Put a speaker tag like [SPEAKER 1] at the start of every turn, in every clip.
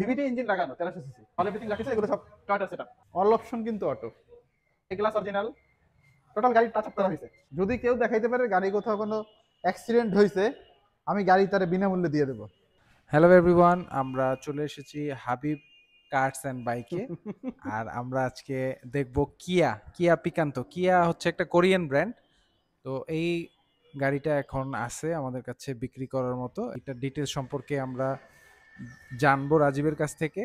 [SPEAKER 1] VVT engine লাগানো তেরোশো CC এগুলো সব টয়টা অল অপশন কিন্তু অটো এগুলাস অরিজিনাল টোটাল গাড়ি টাচ আপ করা হয়েছে যদি কেউ দেখাইতে পারে গাড়ি কোথাও কোনো অ্যাক্সিডেন্ট হয়েছে আমি গাড়ি তার বিনামূল্যে দিয়ে দেবো হ্যালো এভরিওয়ান আমরা চলে এসেছি হাবিব কার্স অ্যান্ড বাইকে আর আমরা আজকে দেখব কিয়া কিয়া পিকান্ত কিয়া হচ্ছে একটা কোরিয়ান ব্র্যান্ড তো এই গাড়িটা এখন আছে আমাদের কাছে বিক্রি করার মতো এটা ডিটেলস সম্পর্কে আমরা জানবো রাজীবের কাছ থেকে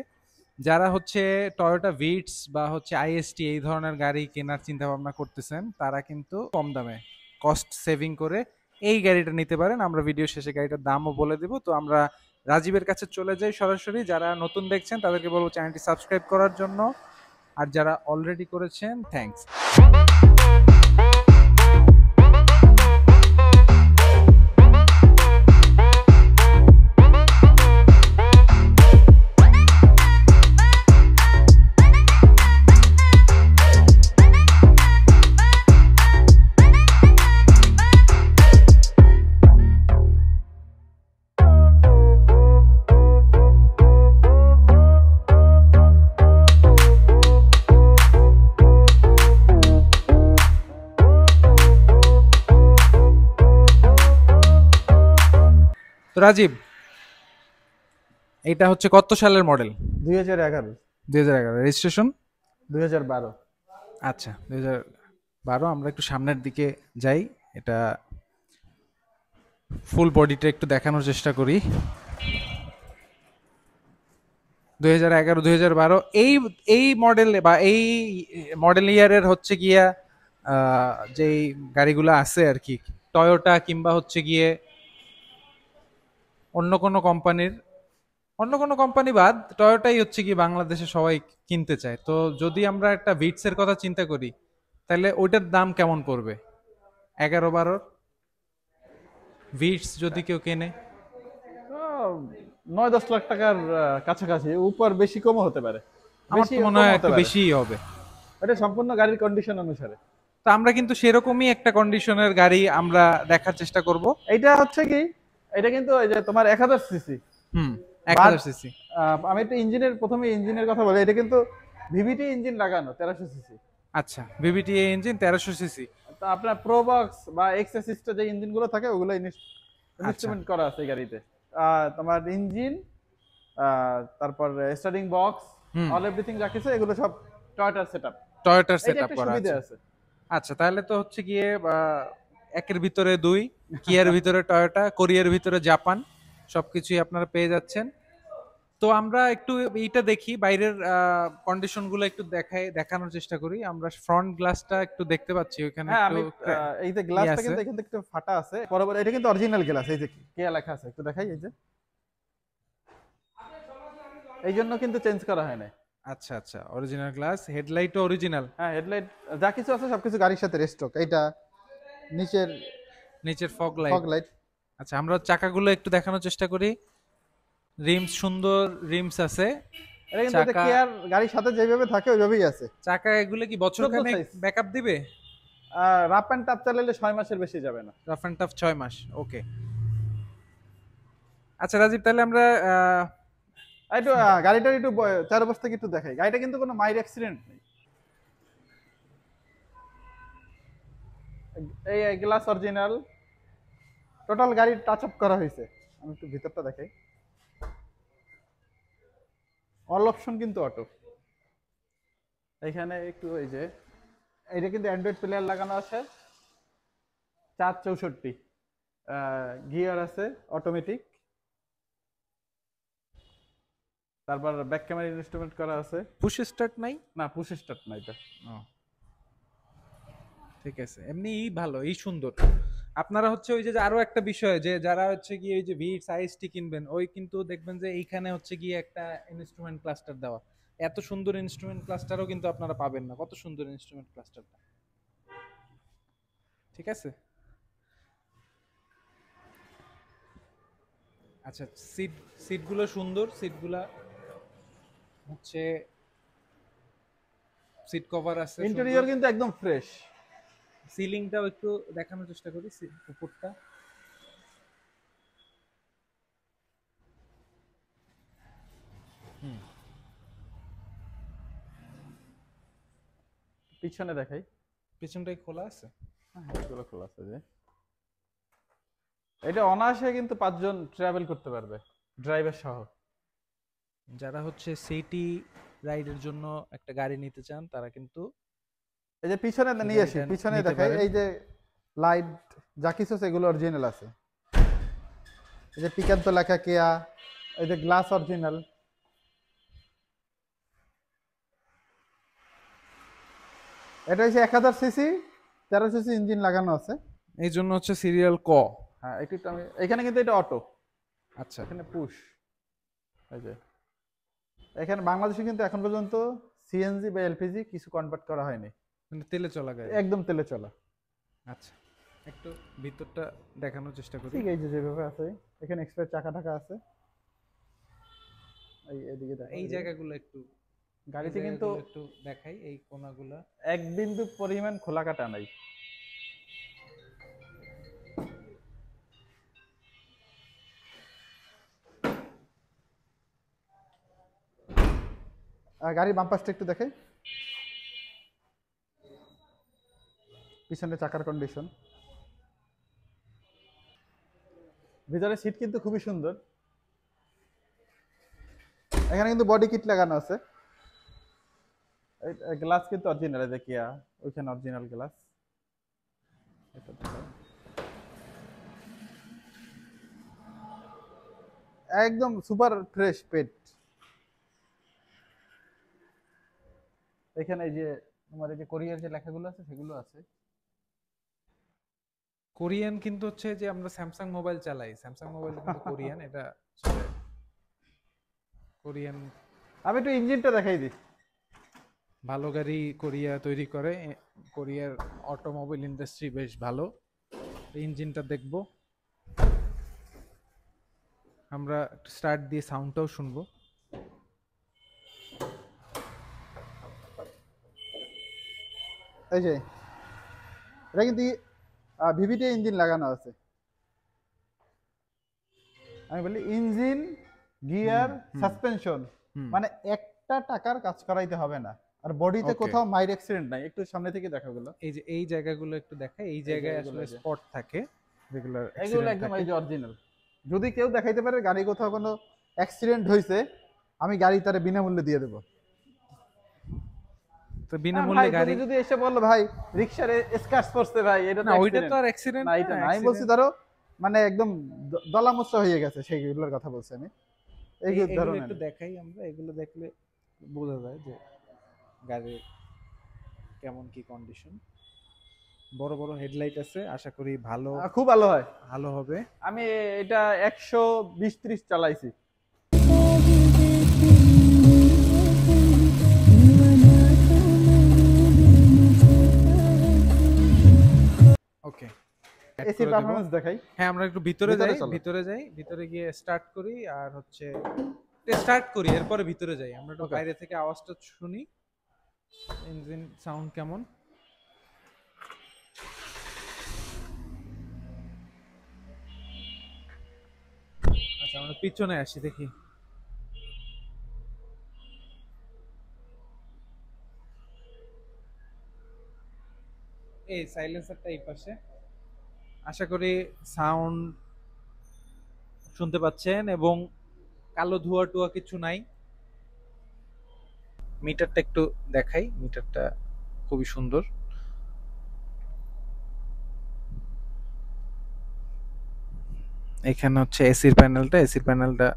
[SPEAKER 1] যারা হচ্ছে টয়োটা ভিটস বা হচ্ছে আইএসটি এই ধরনের গাড়ি কেনার চিন্তা ভাবনা করতেছেন তারা কিন্তু কম দামে কস্ট সেভিং করে এই গাড়িটা নিতে পারেন আমরা ভিডিও শেষে গাড়িটার দামও বলে দেব তো আমরা রাজীবের কাছে চলে যাই সরাসরি যারা নতুন দেখছেন তাদেরকে বলবো চ্যানেলটি সাবস্ক্রাইব করার জন্য আর যারা অলরেডি করেছেন থ্যাংকস তো রাজীব এটা হচ্ছে কত সালের মডেল দুই হাজার এগারো দুই হাজার এগারো রেজিস্ট্রেশন দুই হাজার বারো আচ্ছা দুই হাজার বারো আমরা একটু সামনের দিকে যাই এটা ফুল বডিটা একটু দেখানোর চেষ্টা করি দুই হাজার এগারো দুই হাজার বারো এই এই মডেল বা এই মডেল ইয়ারের হচ্ছে গিয়া যেই গাড়িগুলো আছে আর কি টয়োটা কিংবা হচ্ছে গিয়ে অন্য কোনো কোম্পানির অন্য কোনো কোম্পানি বাদ টয়োটাই হচ্ছে কি বাংলাদেশে সবাই কিনতে চায় তো যদি আমরা একটা এর কথা চিন্তা করি তাহলে ওইটার দাম কেমন পড়বে এগারো বারোর ভিটস যদি কেউ কেনে নয় দশ লাখ টাকার কাছাকাছি উপর বেশি কমও হতে পারে আমার মনে হয় একটু বেশিই হবে এটা সম্পূর্ণ গাড়ির কন্ডিশন অনুসারে তো আমরা কিন্তু সেরকমই একটা কন্ডিশনের গাড়ি আমরা দেখার চেষ্টা করব এটা হচ্ছে কি এটা কিন্তু এই যে তোমার 1000 সিসি হুম 1000 সিসি আমি তো ইঞ্জিনের প্রথমে ইঞ্জিনের কথা বলি এটা কিন্তু ভিভিটি ইঞ্জিন লাগানো 1300 সিসি আচ্ছা ভিভিটি ইঞ্জিন 1300 সিসি তো আপনার প্রো বক্স বা এক্সাসিস্টা যে ইঞ্জিন গুলো থাকে ওগুলো ইনস্ট্রুমেন্ট আচ্ছা। করা আছে গাড়িতে তোমার ইঞ্জিন তারপর স্টার্টিং বক্স অল এভরিথিং যা কিছু এগুলো সব টয়োটার সেটআপ টয়োটার সেটআপ করা আছে আচ্ছা তাহলে তো হচ্ছে গিয়ে একের ভিতরে দুই কিয়ার ভিতরে টয়োটা কোরিয়ার ভিতরে জাপান সবকিছুই আপনারা পেয়ে যাচ্ছেন তো আমরা একটু এইটা দেখি বাইরের কন্ডিশনগুলো একটু দেখাই দেখানোর চেষ্টা করি আমরা ফ্রন্ট গ্লাসটা একটু দেখতে পাচ্ছি ওখানে হ্যাঁ, একটু এই যে গ্লাসটা ইয়ে কিন্তু এখানে একটু ফাটা আছে বরাবর এটা কিন্তু অরিজিনাল গ্লাস এই যে কে লেখা আছে একটু দেখাই এই যে এই জন্য কিন্তু চেঞ্জ করা হয় না আচ্ছা আচ্ছা অরিজিনাল গ্লাস হেডলাইটও অরিজিনাল হ্যাঁ হেডলাইট যা কিছু আছে সবকিছু গাড়ির সাথে রেস্টক এইটা নিচের নিচের ফগ লাইট ফগ লাইট আচ্ছা আমরা চাকাগুলো একটু দেখানোর চেষ্টা করি রিমস সুন্দর রিমস আছে চাকা কেয়ার গাড়ির সাথে যেভাবে থাকে ওইভাবেই আছে চাকা এগুলো কি বছর খানেক ব্যাকআপ দিবে রাফ অ্যান্ড টাফ চালালে 6 মাসের বেশি যাবে না রাফ অ্যান্ড টাফ 6 মাস ওকে আচ্ছা রাজীব তাহলে আমরা একটু গাড়িটার একটু চার অবস্থা একটু দেখাই গাড়িটা কিন্তু কোনো মাইর অ্যাক্সিডেন্ট নেই এই গ্লাস অরিজিনাল টোটাল গাড়ি টাচ আপ করা হয়েছে আমি একটু ভিতরটা দেখাই অল অপশন কিন্তু অটো এখানে একটু ওই যে এটা কিন্তু অ্যান্ড্রয়েড প্লেয়ার লাগানো আছে চার চৌষট্টি গিয়ার আছে অটোমেটিক তারপর ব্যাক ক্যামেরা ইনস্ট্রুমেন্ট করা আছে পুশ স্টার্ট নাই না পুশ স্টার্ট নাই এটা ঠিক আছে এমনি ভালো এই সুন্দর আপনারা হচ্ছে ওই যে আরো একটা বিষয় যে যারা হচ্ছে কি ওই যে ভিট সাইজটি কিনবেন ওই কিন্তু দেখবেন যে এইখানে হচ্ছে গিয়ে একটা ইনস্ট্রুমেন্ট ক্লাস্টার দেওয়া এত সুন্দর ইনস্ট্রুমেন্ট ক্লাস্টারও কিন্তু আপনারা পাবেন না কত সুন্দর ইনস্ট্রুমেন্ট ক্লাস্টার ঠিক আছে আচ্ছা সিট সিটগুলো সুন্দর সিটগুলো হচ্ছে সিট কভার আছে ইন্টেরিয়র কিন্তু একদম ফ্রেশ সিলিংটাও একটু দেখানোর চেষ্টা করি উপরটা পিছনে দেখাই পিছনটাই খোলা আছে হ্যাঁ এগুলো খোলা আছে যে এটা অনায়াসে কিন্তু পাঁচজন ট্রাভেল করতে পারবে ড্রাইভার সহ যারা হচ্ছে সিটি রাইডের জন্য একটা গাড়ি নিতে চান তারা কিন্তু এই যে পিছনে নিয়ে আসি পিছনে দেখাই এই যে লাইট যা কিছু সেগুলো অরিজিনাল আছে এই যে পিকান্ত লেখা কেয়া এই যে গ্লাস অরিজিনাল এটা হচ্ছে এক হাজার সিসি তেরো সিসি ইঞ্জিন লাগানো আছে এই জন্য হচ্ছে সিরিয়াল ক হ্যাঁ একটু আমি এখানে কিন্তু এটা অটো আচ্ছা এখানে পুশ এই যে এখানে বাংলাদেশে কিন্তু এখন পর্যন্ত সিএনজি বা এলপিজি কিছু কনভার্ট করা হয়নি মানে তেলে চলা গাড়ি একদম তেলে চলা আচ্ছা একটু ভিতরটা দেখানোর চেষ্টা করি ঠিক আছে যেভাবে আছে এখানে এক্সপায়ার চাকা টাকা আছে এই এদিকে এই জায়গাগুলো একটু গাড়িতে কিন্তু একটু দেখাই এই কোনাগুলো এক বিন্দু পরিমাণ খোলা কাটা নাই গাড়ির বাম্পাসটা একটু দেখাই পিছনে চাকার কন্ডিশন ভিতরে সিট কিন্তু খুবই সুন্দর এখানে কিন্তু বডি কিট লাগানো আছে গ্লাস কিন্তু অরিজিনাল আছে কিয়া ওইখানে অরিজিনাল গ্লাস একদম সুপার ফ্রেশ পেট এখানে এই যে তোমার এই যে কোরিয়ার যে লেখাগুলো আছে সেগুলো আছে কোরিয়ান কিন্তু হচ্ছে যে আমরা স্যামসাং মোবাইল চালাই স্যামসাং মোবাইল কিন্তু কোরিয়ান এটা কোরিয়ান আমি একটু ইঞ্জিনটা দেখাই দিই ভালো গাড়ি কোরিয়া তৈরি করে কোরিয়ার অটোমোবাইল ইন্ডাস্ট্রি বেশ ভালো ইঞ্জিনটা দেখব আমরা স্টার্ট দিয়ে সাউন্ডটাও শুনবো এই যে এটা কিন্তু ভিভিটি ইঞ্জিন লাগানো আছে আমি বলি ইঞ্জিন গিয়ার সাসপেনশন মানে একটা টাকার কাজ করাইতে হবে না আর বডিতে কোথাও মাইর অ্যাক্সিডেন্ট নাই একটু সামনে থেকে দেখা গেল এই যে এই জায়গাগুলো একটু দেখা এই জায়গায় আসলে স্পট থাকে রেগুলার এগুলো একদম এই যে অরিজিনাল যদি কেউ দেখাইতে পারে গাড়ি কোথাও কোনো অ্যাক্সিডেন্ট হয়েছে আমি গাড়ি তারে বিনামূল্যে দিয়ে দেবো তো বিনামূল্যে গাড়ি যদি এসে বললো ভাই রিকশার করছে ভাই এটা না ওইটা তো আর অ্যাক্সিডেন্ট না এটা আমি বলছি ধরো মানে একদম হয়ে গেছে সেইগুলোর কথা বলছি আমি এইগুলো ধরো একটু দেখাই আমরা এগুলো দেখলে বোঝা যায় যে গাড়ির কেমন কি কন্ডিশন বড় বড় হেডলাইট আছে আশা করি ভালো খুব ভালো হয় ভালো হবে আমি এটা একশো বিশ ত্রিশ চালাইছি ওকে এসি পারফরম্যান্স দেখাই হ্যাঁ আমরা একটু ভিতরে যাই ভিতরে যাই ভিতরে গিয়ে স্টার্ট করি আর হচ্ছে স্টার্ট করি এরপরে ভিতরে যাই আমরা একটু বাইরে থেকে আওয়াজটা শুনি ইঞ্জিন সাউন্ড কেমন আচ্ছা আমরা পিছনে আসি দেখি এই সাইলেন্সারটা এই পাশে আশা করি সাউন্ড শুনতে পাচ্ছেন এবং কালো ধোয়া টোয়া কিছু নাই মিটারটা একটু দেখাই মিটারটা খুবই সুন্দর এখানে হচ্ছে এসির প্যানেলটা এসির প্যানেলটা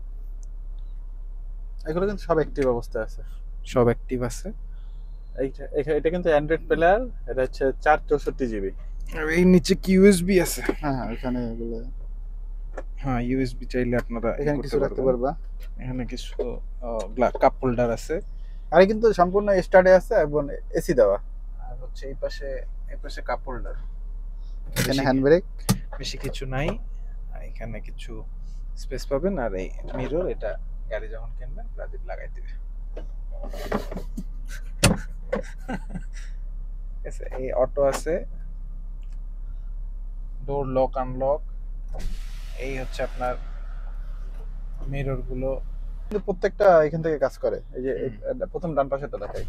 [SPEAKER 1] এগুলো কিন্তু সব অ্যাক্টিভ অবস্থায় আছে সব অ্যাক্টিভ আছে এটা কিন্তু অ্যান্ড্রয়েড প্লেয়ার এটা হচ্ছে চার চৌষট্টি জিবি আর এই নিচে কি ইউএসবি আছে হ্যাঁ, হ্যাঁ এখানে এগুলো হ্যাঁ ইউএসবি চাইলে আপনারা এখানে কিছু রাখতে পারবা এখানে কিছু কাপ হোল্ডার আছে আর কিন্তু সম্পূর্ণ স্টার্টে আছে এবং এসি দেওয়া আর হচ্ছে এই পাশে এই পাশে কাপ হোল্ডার এখানে হ্যান্ড ব্রেক বেশি কিছু নাই আর এখানে কিছু স্পেস পাবেন আর এই মিরর এটা গাড়ি যখন কিনবেন রাজীব লাগাই দিবে এই অটো আছে ডোর লক আনলক এই হচ্ছে আপনার মিরর গুলো কিন্তু প্রত্যেকটা এখান থেকে কাজ করে এই যে প্রথম ডান পাশে তো দেখাই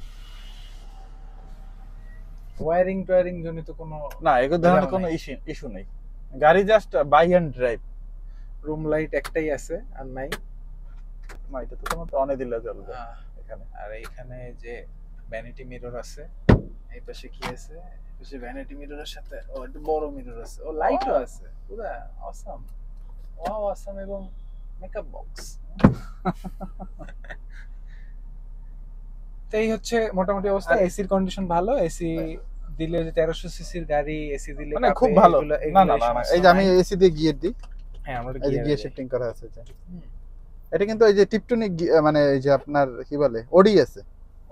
[SPEAKER 1] ওয়্যারিং টোয়ারিং জনিত কোনো না এগুলো ধরনের কোনো ইস্যু ইস্যু নেই গাড়ি just buy and drive room light একটাই আছে আর নাই না এটা তো তোমার অনে দিলে জ্বলবে এখানে আর এখানে যে ভ্যানিটি মিরর আছে এই পাশে কি আছে পাশে ভ্যানিটি মিররের সাথে ও একটা বড় মিরর আছে ও লাইটও আছে পুরা অসাম ওয়াও অসাম এবং মেকআপ বক্স তাই হচ্ছে মোটামুটি অবস্থা এসির কন্ডিশন ভালো এসি দিলে যে তেরোশো সিসির গাড়ি এসি দিলে মানে খুব ভালো না না এই যে আমি এসি দিয়ে গিয়ার দিই হ্যাঁ আমাদের গিয়ার শিফটিং করা আছে এটা কিন্তু এই যে টিপটনিক মানে এই যে আপনার কি বলে ওডি আছে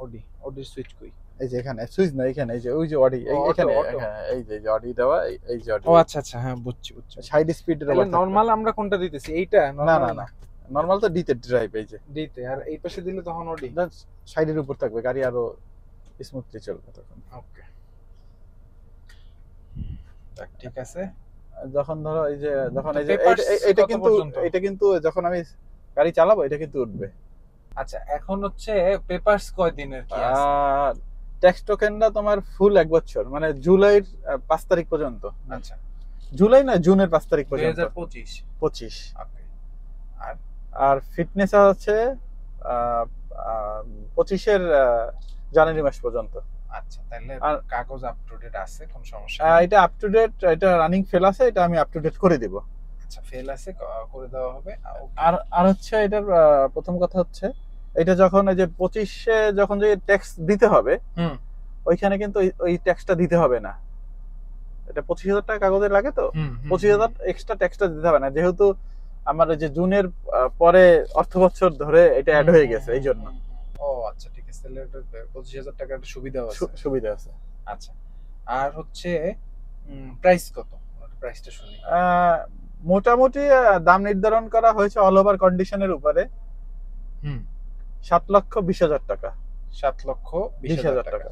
[SPEAKER 1] অডি অডি সুইচ কই এই যে এখানে সুইচ না এখানে এই যে ওই যে অডি oh, এখানে এই যে অডি দেওয়া এই যে অডি ও আচ্ছা আচ্ছা হ্যাঁ বুঝছি বুঝছি সাইড স্পিড এর নরমাল আমরা কোনটা দিতেছি এইটা না না না নরমাল তো ডিতে ড্রাইভ এই যে ডিতে আর এই পাশে দিলে তখন অডি সাইডের উপর থাকবে গাড়ি আরো স্মুথলি চলবে তখন ওকে ঠিক আছে যখন ধরো এই যে যখন এই যে এটা কিন্তু এটা কিন্তু যখন আমি গাড়ি চালাবো এটা কিন্তু উঠবে আচ্ছা এখন হচ্ছে পেপারস কয় দিনের কি আছে ট্যাক্স টোকেনটা তোমার ফুল এক বছর মানে জুলাইর পাঁচ তারিখ পর্যন্ত আচ্ছা জুলাই না জুনের পাঁচ তারিখ পর্যন্ত পঁচিশ পঁচিশ আর আর ফিটনেস আছে পঁচিশের জানুয়ারি মাস পর্যন্ত আচ্ছা তাহলে আর কাগজ আপ টু ডেট আছে কোন সমস্যা এটা আপ টু ডেট এটা রানিং ফেল আছে এটা আমি আপ টু ডেট করে দেব আচ্ছা ফেল আছে করে দেওয়া হবে আর আর হচ্ছে এটার প্রথম কথা হচ্ছে এটা যখন এই যে পঁচিশে যখন যে ট্যাক্স দিতে হবে ওইখানে কিন্তু ওই ট্যাক্সটা দিতে হবে না এটা পঁচিশ হাজার টাকা কাগজে লাগে তো পঁচিশ হাজার এক্সট্রা ট্যাক্সটা দিতে হবে না যেহেতু আমার যে জুনের পরে অর্থ বছর ধরে এটা অ্যাড হয়ে গেছে এই জন্য ও আচ্ছা ঠিক আছে তাহলে পঁচিশ হাজার টাকার একটা সুবিধা আছে সুবিধা আছে আচ্ছা আর হচ্ছে প্রাইস কত প্রাইসটা শুনি মোটামুটি দাম নির্ধারণ করা হয়েছে অল ওভার কন্ডিশনের উপরে হুম সাত লক্ষ বিশ হাজার টাকা সাত লক্ষ বিশ হাজার টাকা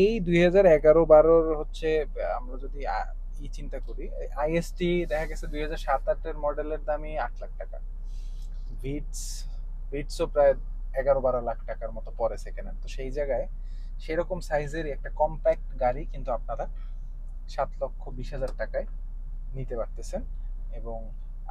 [SPEAKER 1] এই দুই হাজার এগারো বারোর হচ্ছে আমরা যদি ই চিন্তা করি আইএসটি দেখা গেছে দুই হাজার সাত আটের মডেলের দামই আট লাখ টাকা ভিটস বিটসও প্রায় এগারো বারো লাখ টাকার মতো পরে সেকেন্ড তো সেই জায়গায় সেরকম সাইজের একটা কম্প্যাক্ট গাড়ি কিন্তু আপনারা সাত লক্ষ বিশ হাজার টাকায় নিতে পারতেছেন এবং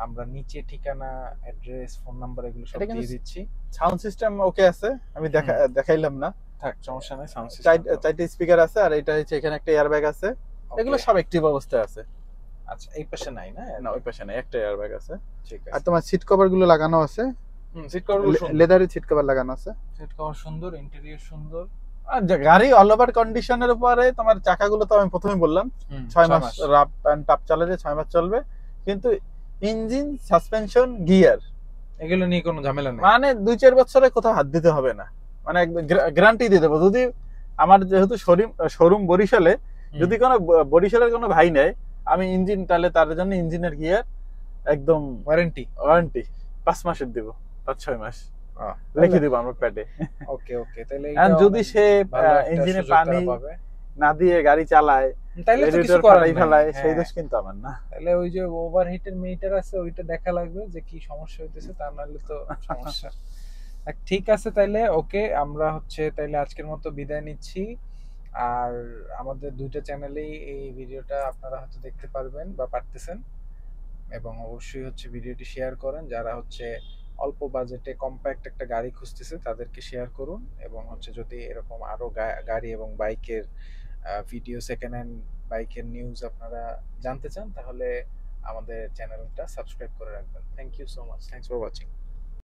[SPEAKER 1] আমরা নিচে ঠিকানা অ্যাড্রেস ফোন নাম্বার এগুলো সব দিয়ে দিচ্ছি সাউন্ড সিস্টেম ওকে আছে আমি দেখা দেখাইলাম না থাক সমস্যা নাই সাউন্ড সিস্টেম চারটি স্পিকার আছে আর এটা হচ্ছে এখানে একটা এয়ারব্যাগ আছে এগুলো সব অ্যাক্টিভ অবস্থায় আছে আচ্ছা এই পাশে নাই না না ওই পাশে নাই একটা এয়ারব্যাগ আছে ঠিক আছে আর তোমার সিট কভার গুলো লাগানো আছে হুম সিট কভার লেদারের সিট কভার লাগানো আছে সিট কভার সুন্দর ইন্টেরিয়র সুন্দর গাড়ি অল ওভার কন্ডিশনের উপরে তোমার চাকাগুলো তো আমি প্রথমে বললাম ছয় মাস রাফ অ্যান্ড টাপ চালালে ছয় মাস চলবে কিন্তু ইঞ্জিন সাসপেনশন গিয়ার এগুলো নিয়ে কোনো ঝামেলা নেই মানে দুই চার বছরে কোথাও হাত দিতে হবে না মানে গ্যারান্টি দিয়ে দেবো যদি আমার যেহেতু শোরুম বরিশালে যদি কোনো বরিশালের কোনো ভাই নেয় আমি ইঞ্জিন তাহলে তার জন্য ইঞ্জিনের গিয়ার একদম ওয়ারেন্টি ওয়ারেন্টি পাঁচ মাসের দিব পাঁচ ছয় মাস লিখে দিব আমার প্যাডে ওকে ওকে তাহলে যদি মানে সে ইঞ্জিনে পানি না দিয়ে গাড়ি চালায় তাইলে তো কিছু সেই হ্যাঁ। দোষ কিন্তু আমার না তাহলে ওই যে মিটার আছে ওইটা দেখা লাগবে যে কি সমস্যা হইতেছে নাহলে তো সমস্যা ঠিক আছে তাইলে ওকে আমরা হচ্ছে তাইলে আজকের মতো বিদায় নিচ্ছি আর আমাদের দুইটা চ্যানেলেই এই ভিডিওটা আপনারা হয়তো দেখতে পারবেন বা পারতেছেন এবং অবশ্যই হচ্ছে ভিডিওটি শেয়ার করেন যারা হচ্ছে অল্প বাজেটে কম্প্যাক্ট একটা গাড়ি খুঁজতেছে তাদেরকে শেয়ার করুন এবং হচ্ছে যদি এরকম আরও গাড়ি এবং বাইকের ভিডিও সেকেন্ড হ্যান্ড বাইকের নিউজ আপনারা জানতে চান তাহলে আমাদের চ্যানেলটা সাবস্ক্রাইব করে রাখবেন thank you so much thanks for watching